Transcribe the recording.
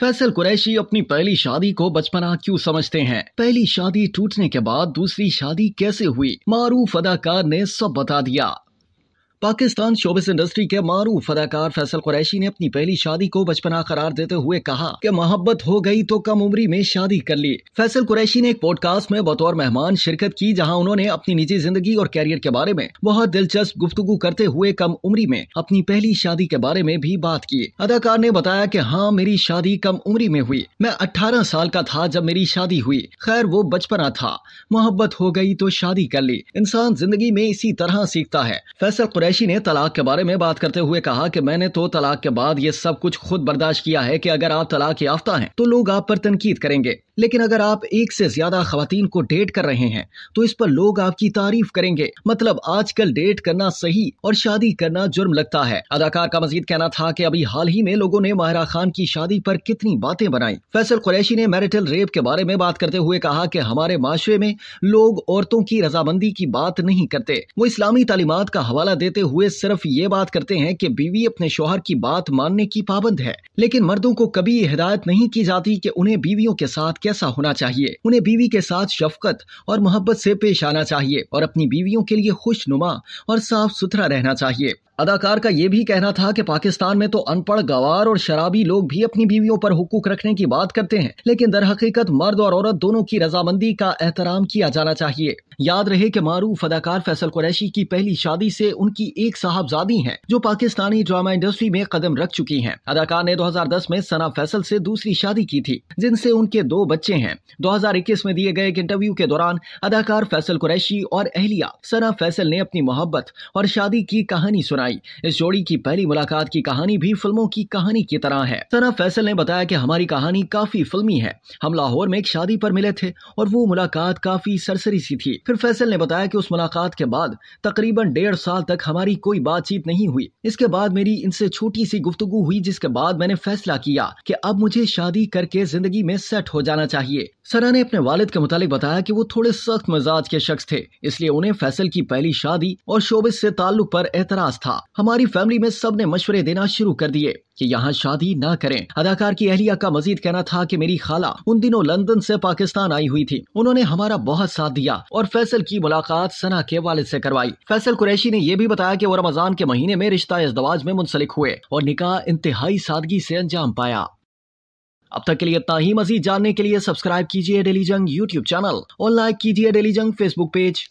फैसल कुरैशी अपनी पहली शादी को बचपना क्यों समझते हैं पहली शादी टूटने के बाद दूसरी शादी कैसे हुई मारूफ अदाकार ने सब बता दिया पाकिस्तान शोबिस इंडस्ट्री के मारूफ अदाकार फैसल कुरैशी ने अपनी पहली शादी को बचपना करार देते हुए कहा कि मोहब्बत हो गई तो कम उम्र में शादी कर ली फैसल कुरैशी ने एक पॉडकास्ट में बतौर मेहमान शिरकत की जहां उन्होंने अपनी निजी जिंदगी और कैरियर के बारे में बहुत दिलचस्प गुफ्तगु करते हुए कम उम्र में अपनी पहली शादी के बारे में भी बात की अदाकार ने बताया की हाँ मेरी शादी कम उम्री में हुई मैं अठारह साल का था जब मेरी शादी हुई खैर वो बचपना था मोहब्बत हो गई तो शादी कर ली इंसान जिंदगी में इसी तरह सीखता है फैसल कुरैशी कुरैशी ने तलाक के बारे में बात करते हुए कहा कि मैंने तो तलाक के बाद ये सब कुछ खुद बर्दाश्त किया है कि अगर आप तलाक याफ्ता हैं तो लोग आप पर तनकीद करेंगे लेकिन अगर आप एक से ज्यादा खातन को डेट कर रहे हैं तो इस पर लोग आपकी तारीफ करेंगे मतलब आजकल डेट करना सही और शादी करना जुर्म लगता है अदाकार का मजीद कहना था की अभी हाल ही में लोगों ने माहिरा खान की शादी पर कितनी बातें बनाई फैसल कुरैशी ने मैरिटल रेप के बारे में बात करते हुए कहा की हमारे माशरे में लोग औरतों की रजामंदी की बात नहीं करते वो इस्लामी तालीमत का हवाला देते हुए सिर्फ ये बात करते हैं कि बीवी अपने शोहर की बात मानने की पाबंद है लेकिन मर्दों को कभी हिदायत नहीं की जाती कि उन्हें बीवियों के साथ कैसा होना चाहिए उन्हें बीवी के साथ शफकत और मोहब्बत से पेश आना चाहिए और अपनी बीवियों के लिए खुशनुमा और साफ सुथरा रहना चाहिए अदाकार का यह भी कहना था कि पाकिस्तान में तो अनपढ़ गवार और शराबी लोग भी अपनी बीवियों पर हुकूक रखने की बात करते हैं लेकिन दर हकीकत मर्द और औरत दोनों की रजामंदी का एहतराम किया जाना चाहिए याद रहे कि मारूफ अदाकार फैसल कुरैशी की पहली शादी से उनकी एक साहबजादी हैं जो पाकिस्तानी ड्रामा इंडस्ट्री में कदम रख चुकी हैं। अदाकार ने 2010 में सना फैसल से दूसरी शादी की थी जिनसे उनके दो बच्चे हैं 2021 में दिए गए एक इंटरव्यू के दौरान अदाकार फैसल कुरैशी और अहलिया सना फैसल ने अपनी मोहब्बत और शादी की कहानी सुनाई आई इस जोड़ी की पहली मुलाकात की कहानी भी फिल्मों की कहानी की तरह है सना फैसल ने बताया कि हमारी कहानी काफी फिल्मी है हम लाहौर में एक शादी पर मिले थे और वो मुलाकात काफी सरसरी सी थी फिर फैसल ने बताया कि उस मुलाकात के बाद तकरीबन डेढ़ साल तक हमारी कोई बातचीत नहीं हुई इसके बाद मेरी इनसे छोटी सी गुफ्तगु हुई जिसके बाद मैंने फैसला किया कि अब मुझे शादी करके जिंदगी में सेट हो जाना चाहिए सना ने अपने वालिद के मुतालिक बताया कि वो थोड़े सख्त मिजाज के शख्स थे इसलिए उन्हें फैसल की पहली शादी और शोबिस से ताल्लुक पर एतराज था था हमारी फैमिली में सब ने मशवरे देना शुरू कर दिए कि यहाँ शादी ना करें अदाकार की अहलिया का मजीद कहना था कि मेरी खाला उन दिनों लंदन से पाकिस्तान आई हुई थी उन्होंने हमारा बहुत साथ दिया और फैसल की मुलाकात सना के वालिद से करवाई फैसल कुरैशी ने यह भी बताया कि वो रमजान के महीने में रिश्ता इजदवाज में मुंसलिक हुए और निकाह इंतहाई सादगी से अंजाम पाया अब तक के लिए इतना ही मजीद जानने के लिए सब्सक्राइब कीजिए डेली जंग यूट्यूब चैनल और लाइक कीजिए डेली जंग फेसबुक पेज